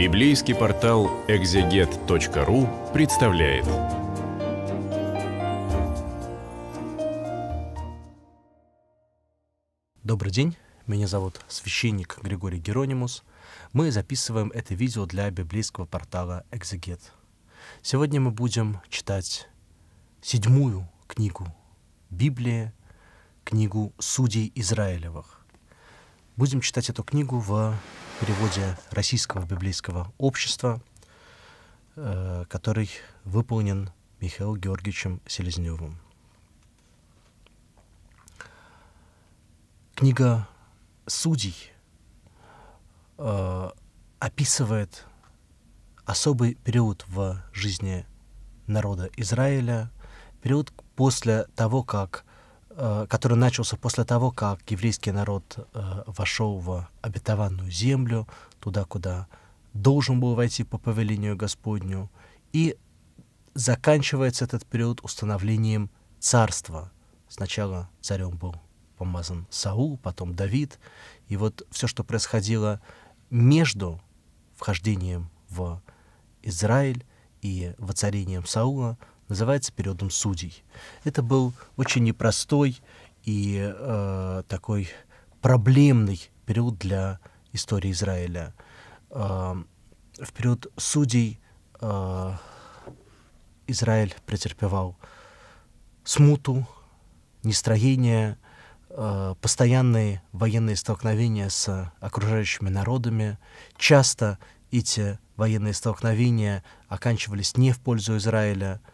Библейский портал экзегет.ру представляет. Добрый день, меня зовут священник Григорий Геронимус. Мы записываем это видео для библейского портала Экзегет. Сегодня мы будем читать седьмую книгу Библии, книгу Судей Израилевых. Будем читать эту книгу в переводе Российского библейского общества, э, который выполнен Михаилом Георгиевичем Селезневым. Книга «Судей» э, описывает особый период в жизни народа Израиля, период после того, как Э, который начался после того, как еврейский народ э, вошел в обетованную землю, туда, куда должен был войти по повелению Господню, и заканчивается этот период установлением царства. Сначала царем был помазан Саул, потом Давид, и вот все, что происходило между вхождением в Израиль и воцарением Саула – называется периодом судей. Это был очень непростой и э, такой проблемный период для истории Израиля. Э, в период судей э, Израиль претерпевал смуту, нестроение, э, постоянные военные столкновения с окружающими народами. Часто эти военные столкновения оканчивались не в пользу Израиля –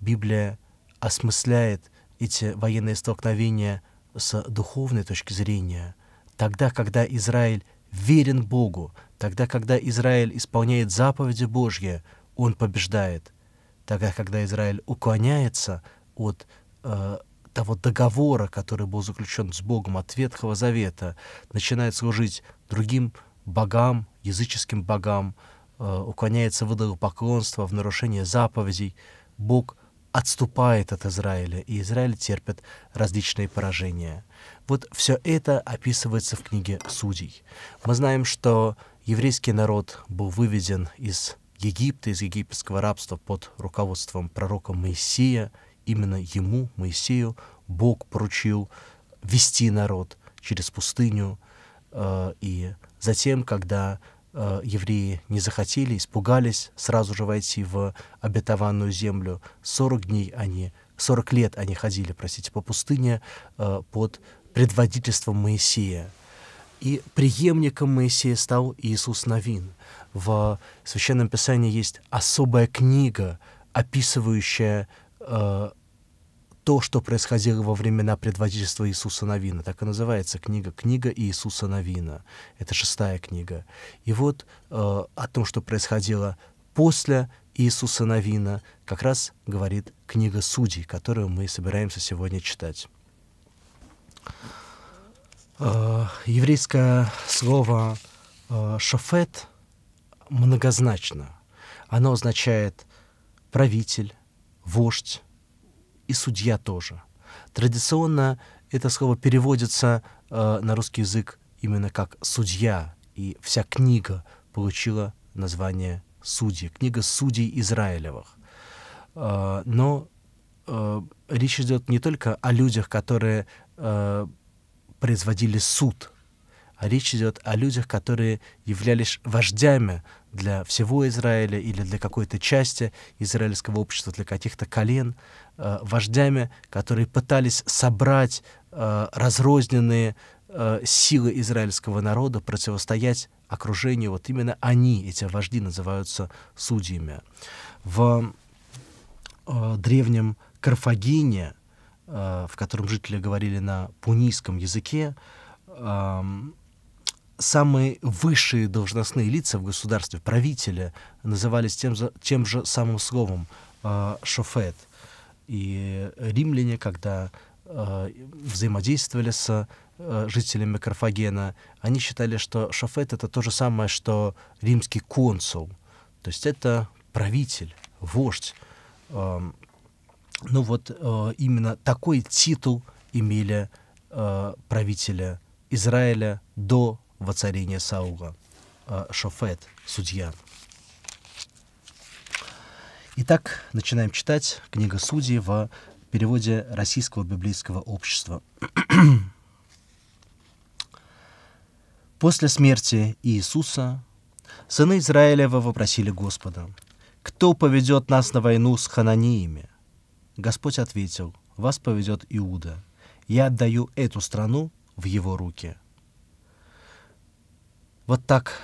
Библия осмысляет эти военные столкновения с духовной точки зрения, тогда, когда Израиль верен Богу, тогда, когда Израиль исполняет заповеди Божьи, он побеждает. Тогда, когда Израиль уклоняется от э, того договора, который был заключен с Богом от Ветхого Завета, начинает служить другим богам, языческим богам, э, уклоняется в поклонства в нарушение заповедей, Бог – отступает от Израиля, и Израиль терпит различные поражения. Вот все это описывается в книге Судей. Мы знаем, что еврейский народ был выведен из Египта, из египетского рабства под руководством пророка Моисея. Именно ему, Моисею, Бог поручил вести народ через пустыню. Э, и затем, когда э, евреи не захотели, испугались сразу же войти в обетованную землю. 40 дней они, 40 лет они ходили, простите, по пустыне э, под предводительством Моисея. И преемником Моисея стал Иисус Новин. В Священном Писании есть особая книга, описывающая э, то, что происходило во времена предводительства Иисуса Новина. Так и называется книга. Книга Иисуса Новина. Это шестая книга. И вот э, о том, что происходило после Иисуса Новина, как раз говорит книга Судей, которую мы собираемся сегодня читать. Э, еврейское слово э, «шафет» многозначно. Оно означает правитель, вождь, и судья тоже. Традиционно это слово переводится э, на русский язык именно как «судья», и вся книга получила название «Судьи», книга «Судей Израилевых». Э, но э, речь идет не только о людях, которые э, производили суд а речь идет о людях, которые являлись вождями для всего Израиля или для какой-то части израильского общества, для каких-то колен, э, вождями, которые пытались собрать э, разрозненные э, силы израильского народа, противостоять окружению. Вот именно они, эти вожди, называются судьями. В э, древнем Карфагене, э, в котором жители говорили на пунийском языке, эм, самые высшие должностные лица в государстве, правители, назывались тем, тем же самым словом э, «шофет». И римляне, когда э, взаимодействовали с э, жителями Карфагена, они считали, что шофет — это то же самое, что римский консул. То есть это правитель, вождь. Э, ну вот э, именно такой титул имели э, правители Израиля до воцарение Сауга, э, Шофет, судья. Итак, начинаем читать книга Судей в переводе Российского библейского общества. После смерти Иисуса сыны Израилева вопросили Господа, «Кто поведет нас на войну с хананиями?» Господь ответил, «Вас поведет Иуда. Я отдаю эту страну в его руки». Вот так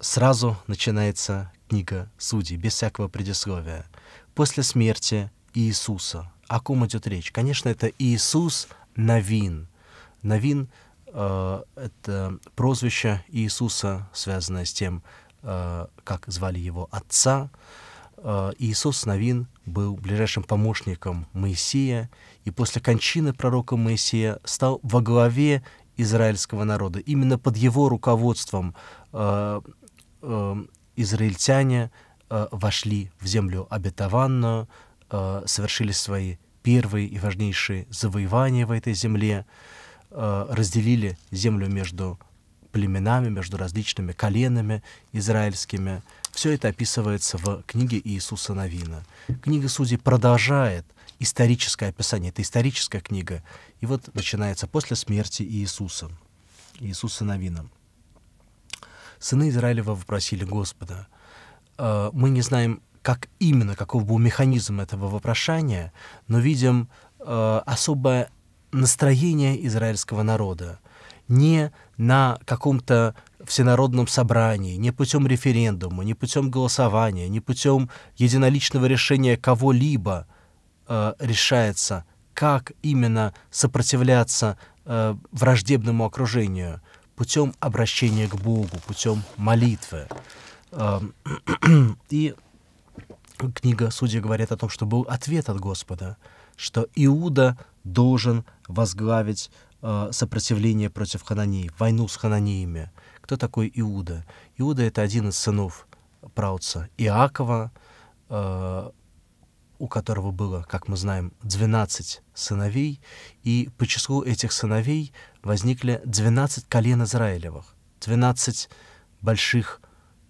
сразу начинается книга Судей, без всякого предисловия. После смерти Иисуса. О ком идет речь? Конечно, это Иисус Навин. Навин э, — это прозвище Иисуса, связанное с тем, э, как звали его отца. Э, Иисус Навин был ближайшим помощником Моисея, и после кончины пророка Моисея стал во главе израильского народа. Именно под его руководством э, э, израильтяне э, вошли в землю обетованную, э, совершили свои первые и важнейшие завоевания в этой земле, э, разделили землю между племенами, между различными коленами израильскими. Все это описывается в книге Иисуса Новина. Книга Судей продолжает – историческое описание, это историческая книга. И вот начинается после смерти Иисуса, Иисуса Новина. Сыны Израилева вопросили Господа. «А, мы не знаем, как именно, каков был механизм этого вопрошания, но видим а, особое настроение израильского народа. Не на каком-то всенародном собрании, не путем референдума, не путем голосования, не путем единоличного решения кого-либо – э, решается, как именно сопротивляться э, враждебному окружению путем обращения к Богу, путем молитвы. Э, и книга Судья говорит о том, что был ответ от Господа, что Иуда должен возглавить э, сопротивление против Хананей, войну с Хананеями. Кто такой Иуда? Иуда — это один из сынов правца Иакова, э, у которого было, как мы знаем, 12 сыновей, и по числу этих сыновей возникли 12 колен Израилевых, 12 больших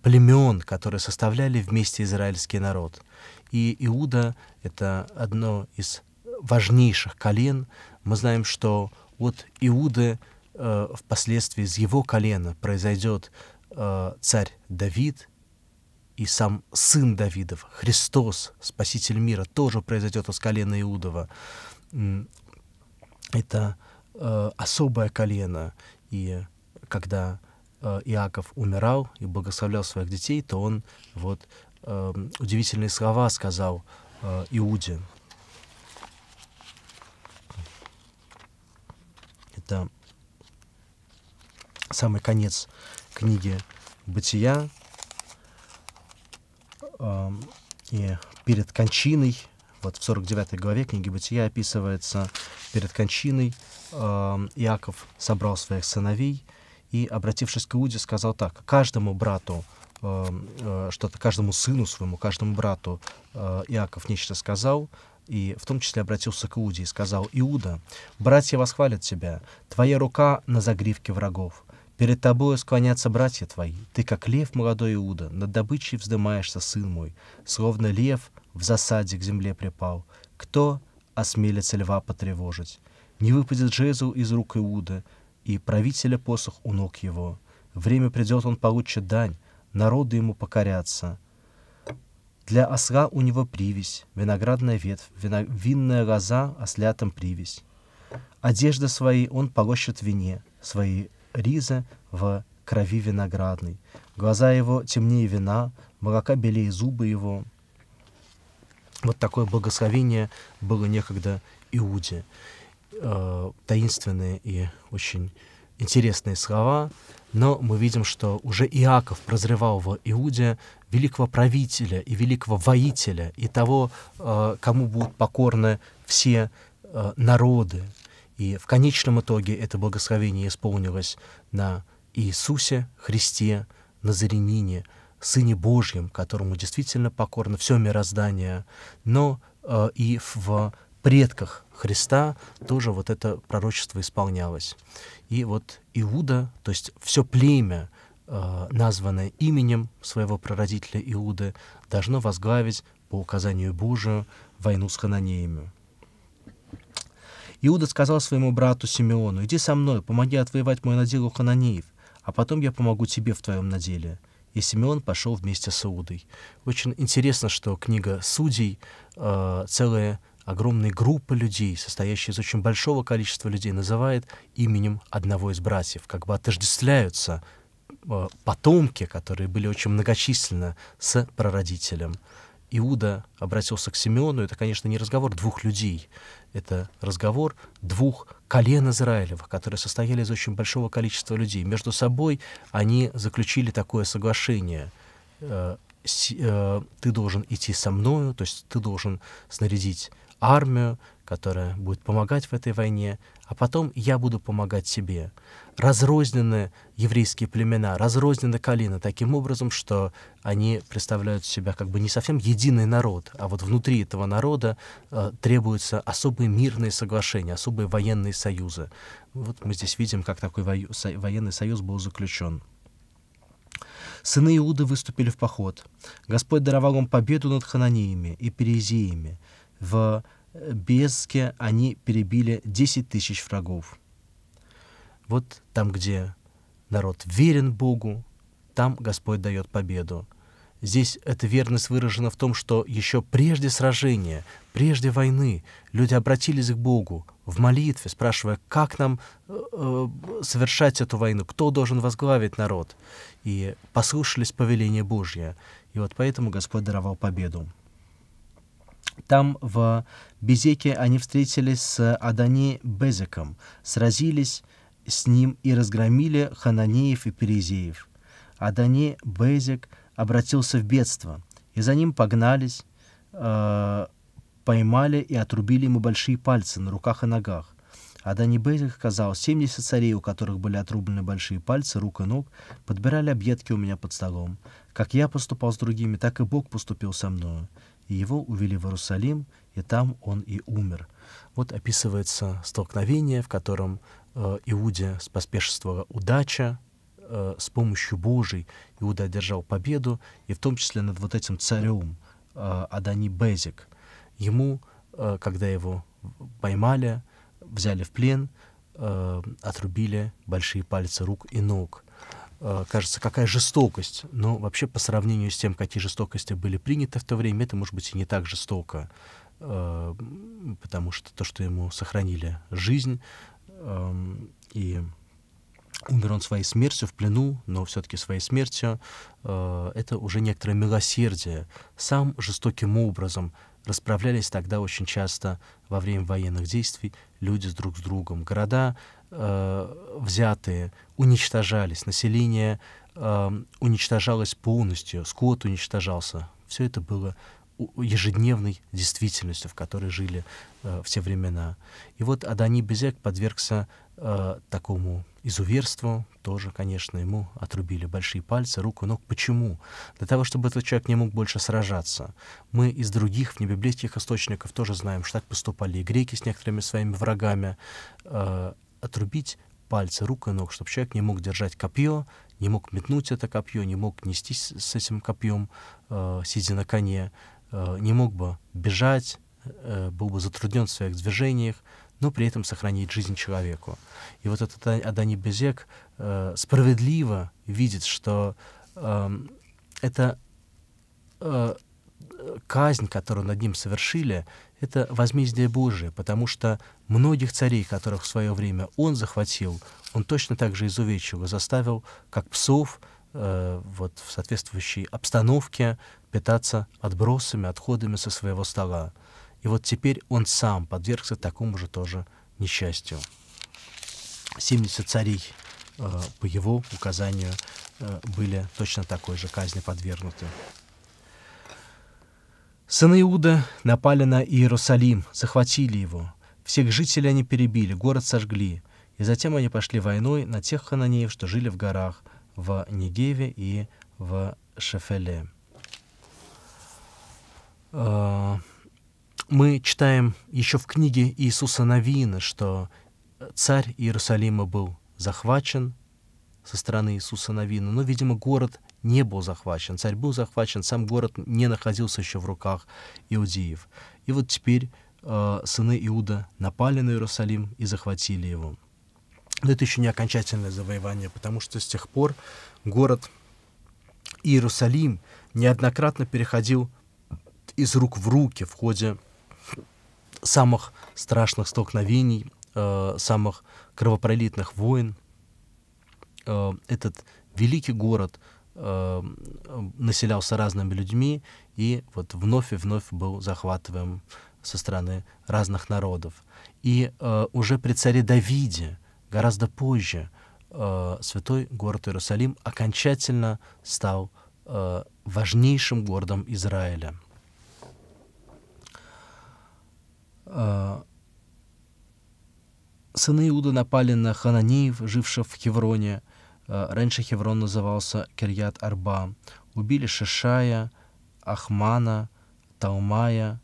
племен, которые составляли вместе израильский народ. И Иуда — это одно из важнейших колен. Мы знаем, что от Иуды э, впоследствии из его колена произойдет э, царь Давид — и сам сын Давидов, Христос, Спаситель мира, тоже произойдет из колена Иудова. Это э, особое колено. И когда э, Иаков умирал и благословлял своих детей, то он вот э, удивительные слова сказал э, Иуде. Это самый конец книги «Бытия», Эм, и перед кончиной, вот в 49 главе книги Бытия описывается, перед кончиной эм, Иаков собрал своих сыновей и, обратившись к Иуде, сказал так, каждому брату эм, э, что-то каждому сыну своему, каждому брату э, Иаков нечто сказал, и в том числе обратился к Иуде и сказал, «Иуда, братья восхвалят тебя, твоя рука на загривке врагов, Перед тобою склонятся братья твои. Ты, как лев, молодой Иуда, над добычей вздымаешься, сын мой. Словно лев в засаде к земле припал. Кто осмелится льва потревожить? Не выпадет жезл из рук Иуда, и правителя посох у ног его. Время придет, он получит дань, народы ему покорятся. Для осла у него привязь, виноградная ветвь, вино, винная лоза, ослятом привязь. Одежды свои он полощет в вине, свои риза в крови виноградной. Глаза его темнее вина, молока белее зубы его. Вот такое благословение было некогда Иуде. Э, таинственные и очень интересные слова, но мы видим, что уже Иаков прозревал в Иуде великого правителя и великого воителя, и того, э, кому будут покорны все э, народы, и в конечном итоге это благословение исполнилось на Иисусе Христе, Назаренине, Сыне Божьем, которому действительно покорно все мироздание, но э, и в предках Христа тоже вот это пророчество исполнялось. И вот Иуда, то есть все племя, э, названное именем своего прародителя Иуды, должно возглавить по указанию Божию войну с хананеями. Иуда сказал своему брату Симеону, «Иди со мной, помоги отвоевать мой надел у хананеев, а потом я помогу тебе в твоем наделе». И Симеон пошел вместе с Иудой. Очень интересно, что книга «Судей» э, целая огромная группа людей, состоящая из очень большого количества людей, называет именем одного из братьев, как бы отождествляются э, потомки, которые были очень многочисленны, с прародителем. Иуда обратился к Симеону, это, конечно, не разговор двух людей это разговор двух колен Израилевых, которые состояли из очень большого количества людей. Между собой они заключили такое соглашение. «Э, э, ты должен идти со мною, то есть ты должен снарядить армию, которая будет помогать в этой войне, а потом я буду помогать себе Разрознены еврейские племена, разрознены колена таким образом, что они представляют себя как бы не совсем единый народ, а вот внутри этого народа э, требуются особые мирные соглашения, особые военные союзы. Вот мы здесь видим, как такой вою- со- военный союз был заключен. Сыны Иуды выступили в поход. Господь даровал им победу над хананеями и перезеями в Безке они перебили 10 тысяч врагов. Вот там, где народ верен Богу, там Господь дает победу. Здесь эта верность выражена в том, что еще прежде сражения, прежде войны люди обратились к Богу в молитве, спрашивая, как нам э, э совершать эту войну, кто должен возглавить народ. И послушались повеления Божье. И вот поэтому Господь даровал победу. Там в Безеке они встретились с Адани Безеком, сразились с ним и разгромили хананеев и перезеев. Адани Безек обратился в бедство, и за ним погнались, э, поймали и отрубили ему большие пальцы на руках и ногах. Адани Безек сказал, 70 царей, у которых были отрублены большие пальцы, рук и ног, подбирали объедки у меня под столом. Как я поступал с другими, так и Бог поступил со мною и его увели в Иерусалим, и там он и умер. Вот описывается столкновение, в котором э, Иуде поспешествовала удача, э, с помощью Божией Иуда одержал победу, и в том числе над вот этим царем э, Адани Безик. Ему, э, когда его поймали, взяли в плен, э, отрубили большие пальцы рук и ног. Э, кажется, какая жестокость. Но вообще по сравнению с тем, какие жестокости были приняты в то время, это может быть и не так жестоко, э, потому что то, что ему сохранили жизнь, эм, и умер он своей смертью в плену, но все-таки своей смертью, э, это уже некоторое милосердие. Сам жестоким образом расправлялись тогда очень часто во время военных действий люди с друг с другом. Города э, взятые уничтожались, население э, уничтожалось полностью, скот уничтожался. Все это было ежедневной действительностью, в которой жили э, все времена. И вот Адани Безек подвергся э, такому изуверству, тоже, конечно, ему отрубили большие пальцы, руку, ног. Почему? Для того, чтобы этот человек не мог больше сражаться. Мы из других внебиблейских источников тоже знаем, что так поступали и греки с некоторыми своими врагами. Э, отрубить пальцы рук и ног, чтобы человек не мог держать копье, не мог метнуть это копье, не мог нестись с этим копьем, э, сидя на коне, э, не мог бы бежать, э, был бы затруднен в своих движениях, но при этом сохранить жизнь человеку. И вот этот Адани Безек э, справедливо видит, что э, это э, казнь, которую над ним совершили, это возмездие Божие, потому что многих царей, которых в свое время он захватил, он точно так же изувечил и заставил, как псов, э, вот в соответствующей обстановке питаться отбросами, отходами со своего стола. И вот теперь он сам подвергся такому же тоже несчастью. 70 царей э, по его указанию э, были точно такой же казни подвергнуты. Сыны Иуда напали на Иерусалим, захватили его. Всех жителей они перебили, город сожгли. И затем они пошли войной на тех хананеев, что жили в горах, в Негеве и в Шефеле. А, мы читаем еще в книге Иисуса Навина, что царь Иерусалима был захвачен со стороны Иисуса Навина, но, видимо, город не был захвачен. Царь был захвачен, сам город не находился еще в руках иудеев. И вот теперь э, сыны Иуда напали на Иерусалим и захватили его. Но это еще не окончательное завоевание, потому что с тех пор город Иерусалим неоднократно переходил из рук в руки в ходе самых страшных столкновений, э, самых кровопролитных войн. Э, этот великий город э, населялся разными людьми и вот вновь и вновь был захватываем со стороны разных народов. И э, уже при царе Давиде, гораздо позже, э, святой город Иерусалим окончательно стал э, важнейшим городом Израиля. Э, сыны Иуда напали на Хананиев, живших в Хевроне, Э, раньше Хеврон назывался Кирьят Арба. Убили Шишая, Ахмана, Талмая.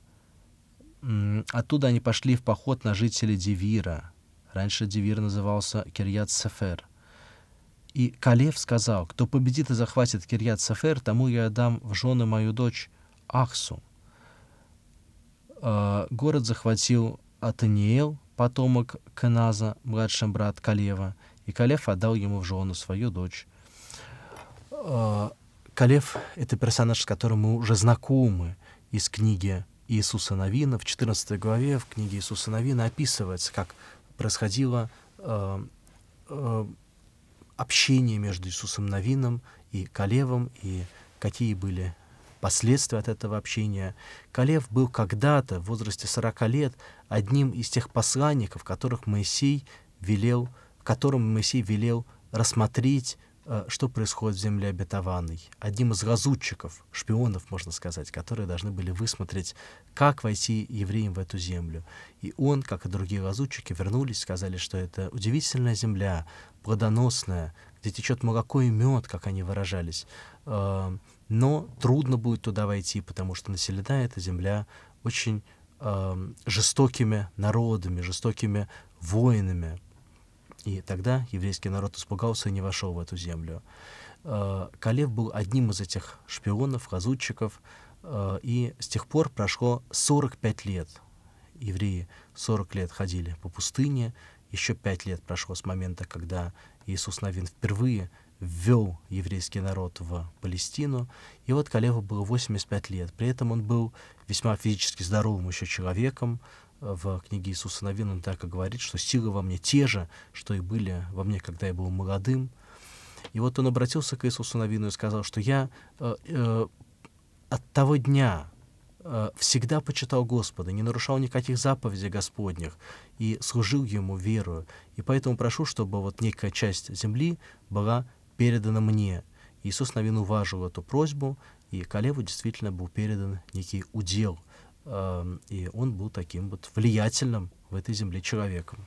Оттуда они пошли в поход на жителей Дивира. Раньше Дивир назывался Кирьят Сефер. И Калев сказал, кто победит и захватит Кирьят Сефер, тому я дам в жены мою дочь Ахсу. Э, город захватил Атаниел, потомок Каназа, младший брат Калева, и Калев отдал ему в жену свою дочь. А, Калев – это персонаж, с которым мы уже знакомы из книги Иисуса Новина. В 14 главе в книге Иисуса Новина описывается, как происходило а, а, общение между Иисусом Новином и Калевом, и какие были последствия от этого общения. Калев был когда-то, в возрасте 40 лет, одним из тех посланников, которых Моисей велел которым Моисей велел рассмотреть, э, что происходит в земле обетованной. Одним из газутчиков, шпионов, можно сказать, которые должны были высмотреть, как войти евреям в эту землю. И он, как и другие газутчики, вернулись, сказали, что это удивительная земля, плодоносная, где течет молоко и мед, как они выражались. Э, но трудно будет туда войти, потому что населена эта земля очень э, жестокими народами, жестокими воинами, и тогда еврейский народ испугался и не вошел в эту землю. Э, Калев был одним из этих шпионов, лазутчиков, э, и с тех пор прошло 45 лет. Евреи 40 лет ходили по пустыне, еще 5 лет прошло с момента, когда Иисус Навин впервые ввел еврейский народ в Палестину. И вот Калеву было 85 лет. При этом он был весьма физически здоровым еще человеком, в книге Иисуса Навина он так и говорит, что силы во мне те же, что и были во мне, когда я был молодым. И вот он обратился к Иисусу Навину и сказал, что я э, э, от того дня э, всегда почитал Господа, не нарушал никаких заповедей Господних и служил Ему верою. И поэтому прошу, чтобы вот некая часть земли была передана мне. Иисус Навин уважил эту просьбу, и Калеву действительно был передан некий удел — Эм, и он был таким вот влиятельным в этой земле человеком.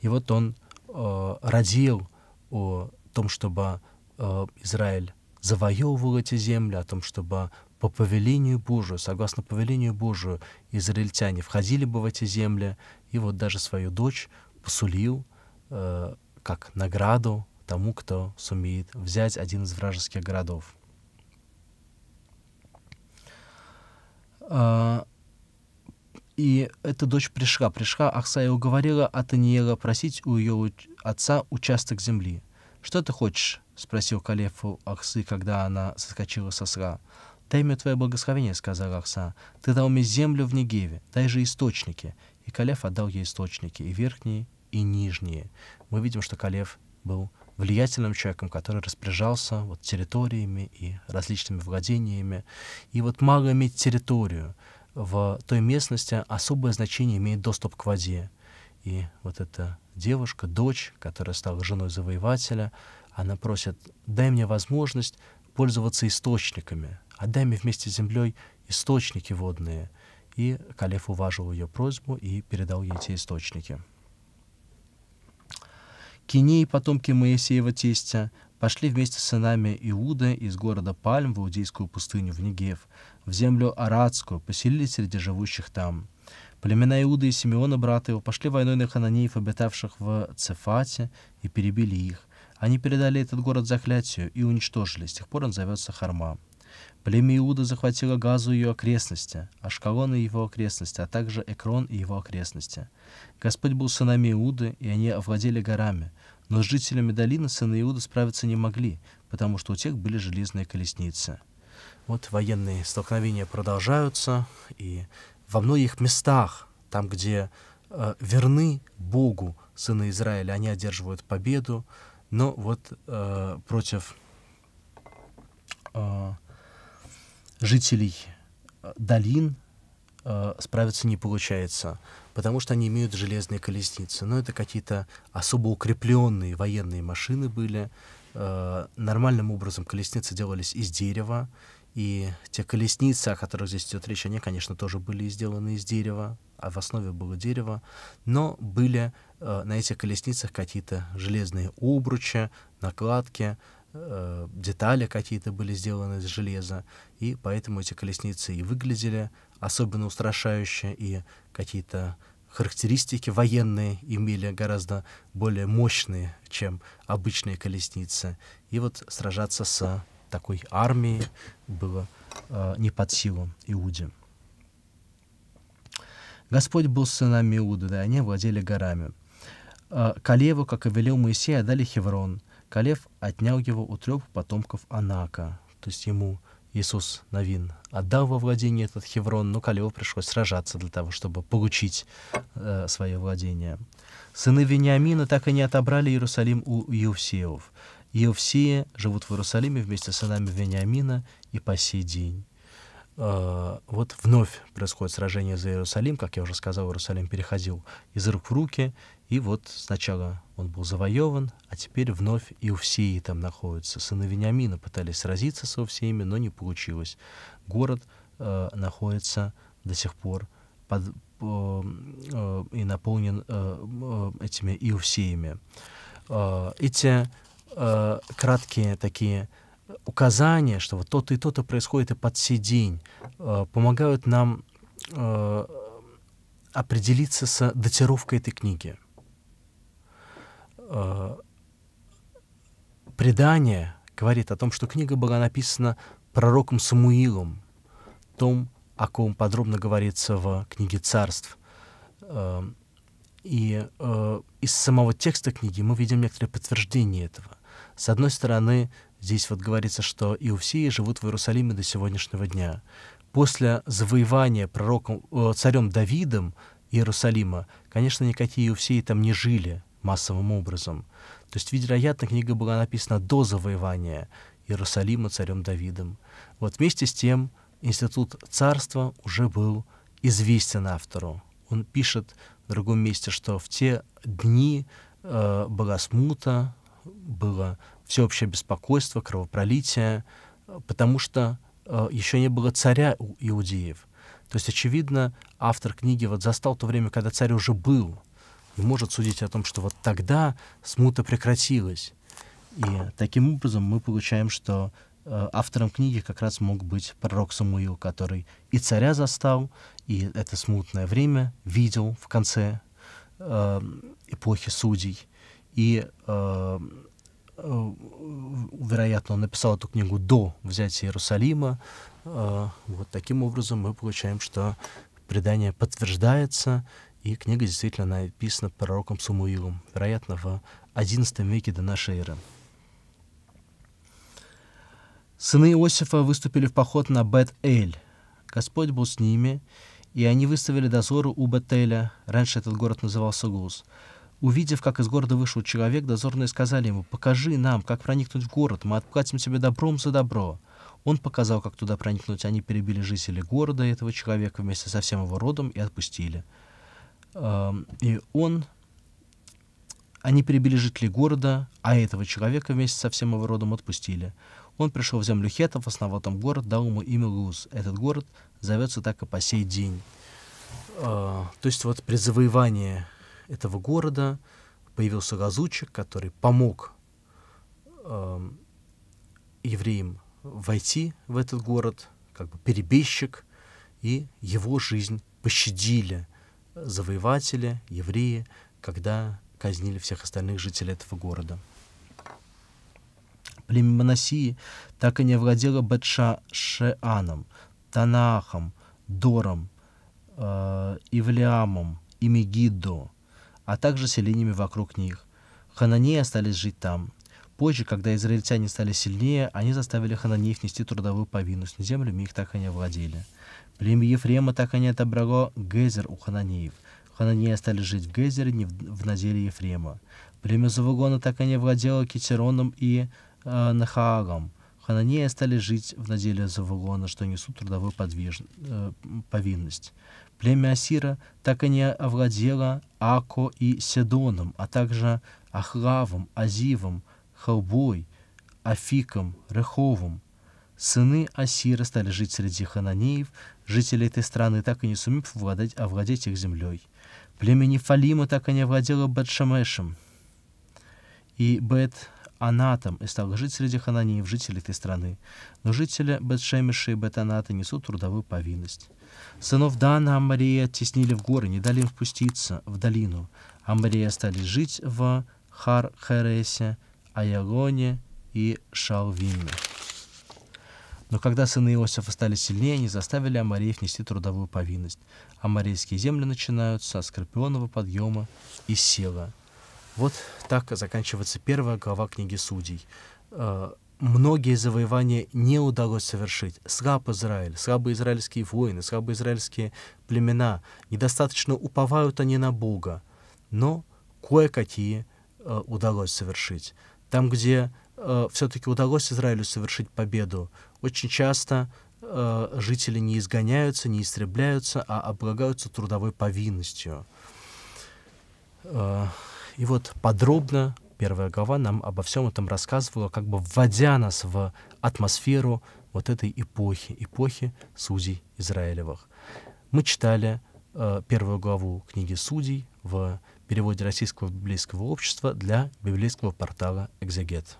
И вот он э, родил о том, чтобы э, Израиль завоевывал эти земли, о том, чтобы по повелению Божию, согласно повелению Божию, израильтяне входили бы в эти земли, и вот даже свою дочь посулил э, как награду тому, кто сумеет взять один из вражеских городов. А, и эта дочь пришла. Пришла Ахса и уговорила Атаниела просить у ее отца участок земли. «Что ты хочешь?» — спросил Калефу Ахсы, когда она соскочила со сра. «Дай мне твое благословение», — сказал Ахса. «Ты дал мне землю в Негеве, дай же источники». И Калеф отдал ей источники, и верхние, и нижние. Мы видим, что Калеф был влиятельным человеком, который распоряжался вот, территориями и различными владениями. И вот мало иметь территорию в той местности, особое значение имеет доступ к воде. И вот эта девушка, дочь, которая стала женой завоевателя, она просит, дай мне возможность пользоваться источниками, отдай мне вместе с землей источники водные. И Калиф уважил ее просьбу и передал ей эти источники. Киней, потомки Моисеева тестя, пошли вместе с сынами Иуда из города Пальм в Иудейскую пустыню в Негев, в землю Арадскую, поселились среди живущих там. Племена Иуда и Симеона, брата его, пошли войной на хананеев, обитавших в Цефате, и перебили их. Они передали этот город заклятию и уничтожили. С тех пор он зовется Харма. Племя Иуда захватило Газу и ее окрестности, Ашкалон и его окрестности, а также Экрон и его окрестности. Господь был сынами Иуды, и они овладели горами. Но с жителями долины сыны Иуда справиться не могли, потому что у тех были железные колесницы. Вот военные столкновения продолжаются, и во многих местах, там, где э, верны Богу сыны Израиля, они одерживают победу, но вот э, против жителей э, долин э, справиться не получается, потому что они имеют железные колесницы. Но это какие-то особо укрепленные военные машины были. Э, нормальным образом колесницы делались из дерева, и те колесницы, о которых здесь идет речь, они, конечно, тоже были сделаны из дерева, а в основе было дерево, но были на этих колесницах какие-то железные обручи, накладки, э, детали какие-то были сделаны из железа, и поэтому эти колесницы и выглядели особенно устрашающе, и какие-то характеристики военные имели гораздо более мощные, чем обычные колесницы. И вот сражаться с такой армией было э, не под силу Иуде. Господь был сынами Иуды, да, они владели горами. Э, Калеву, как и велел Моисей, отдали Хеврон, Калев отнял его у трех потомков Анака, то есть ему Иисус Новин отдал во владение этот Хеврон, но Калеву пришлось сражаться для того, чтобы получить э, свое владение. Сыны Вениамина так и не отобрали Иерусалим у Евсеев. Евсеи живут в Иерусалиме вместе с сынами Вениамина и по сей день. Э, вот вновь происходит сражение за Иерусалим. Как я уже сказал, Иерусалим переходил из рук в руки, и вот сначала он был завоеван, а теперь вновь и Увсеи там находятся. Сыны Вениамина пытались сразиться с Увсеями, но не получилось. Город э, находится до сих пор под, э, э, и наполнен э, э, этими Иовсеями. Э, эти э, краткие такие указания, что вот то-то и то-то происходит и под сей день, э, помогают нам э, определиться с датировкой этой книги э, предание говорит о том, что книга была написана пророком Самуилом, том, о ком подробно говорится в книге «Царств». Э, и э, из самого текста книги мы видим некоторые подтверждения этого. С одной стороны, здесь вот говорится, что иусеи живут в Иерусалиме до сегодняшнего дня. После завоевания пророком, э, царем Давидом Иерусалима, конечно, никакие иусеи там не жили массовым образом. То есть, вероятно, книга была написана до завоевания Иерусалима царем Давидом. Вот вместе с тем институт царства уже был известен автору. Он пишет в другом месте, что в те дни э, была смута, было всеобщее беспокойство, кровопролитие, потому что э, еще не было царя у иудеев. То есть, очевидно, автор книги вот застал то время, когда царь уже был, может судить о том, что вот тогда смута прекратилась. И таким образом мы получаем, что э, автором книги как раз мог быть пророк Самуил, который и царя застал, и это смутное время видел в конце э, эпохи судей. И, э, э, вероятно, он написал эту книгу до взятия Иерусалима. Э, вот таким образом мы получаем, что предание подтверждается, и книга действительно написана пророком Самуилом, вероятно, в XI веке до нашей эры. Сыны Иосифа выступили в поход на Бет-Эль. Господь был с ними, и они выставили дозоры у Бет-Эля. раньше этот город назывался Гуз. Увидев, как из города вышел человек, дозорные сказали ему, «Покажи нам, как проникнуть в город, мы отплатим тебе добром за добро». Он показал, как туда проникнуть, они перебили жителей города этого человека вместе со всем его родом и отпустили. Эм, и он, они перебили жителей города, а этого человека вместе со всем его родом отпустили. Он пришел в землю хетов, основал там город, дал ему имя Луз. Этот город зовется так и по сей день. Э, то есть вот при завоевании этого города появился лазутчик, который помог эм, евреям войти в этот город, как бы перебежчик, и его жизнь пощадили – завоеватели, евреи, когда казнили всех остальных жителей этого города. Племя манасии так и не овладело шеаном Танаахом, Дором, э, Ивлеамом и Мегиддо, а также селениями вокруг них. Хананеи остались жить там. Позже, когда израильтяне стали сильнее, они заставили хананеев нести трудовую повинность, но землю мы их так и не овладели. Племя Ефрема так и не отобрало Гезер у хананеев. Хананеи стали жить в Гезере, не в, в наделе Ефрема. Племя Завугона так и не владело Кетероном и э, Нахаагом. Хананеи стали жить в наделе Завугона, что несут трудовую подвиж... э, повинность. Племя Асира так и не овладело Ако и Седоном, а также Ахлавом, Азивом, Халбой, Афиком, Реховом, Сыны Асира стали жить среди хананеев, жителей этой страны, так и не сумев овладеть, овладеть их землей. Племя Нефалима так и не овладело Бетшамешем и Бет-Анатом и стало жить среди хананеев, жителей этой страны. Но жители Бетшемеша и Бет-Аната несут трудовую повинность. Сынов Дана Амария оттеснили в горы, не дали им впуститься в долину. Амария стали жить в Хар-Хересе, Аялоне и Шалвиме но когда сыны Иосифа стали сильнее, они заставили Амареев нести трудовую повинность. Амарейские земли начинаются от Скорпионова подъема и села. Вот так заканчивается первая глава книги Судей. Э, многие завоевания не удалось совершить. Слаб Израиль, слабы израильские воины, слабы израильские племена. Недостаточно уповают они на Бога. Но кое-какие э, удалось совершить. Там, где э, все-таки удалось Израилю совершить победу, очень часто э, жители не изгоняются, не истребляются, а облагаются трудовой повинностью. Э, и вот подробно первая глава нам обо всем этом рассказывала, как бы вводя нас в атмосферу вот этой эпохи, эпохи судей Израилевых. Мы читали э, первую главу книги «Судей» в переводе Российского библейского общества для библейского портала «Экзегет».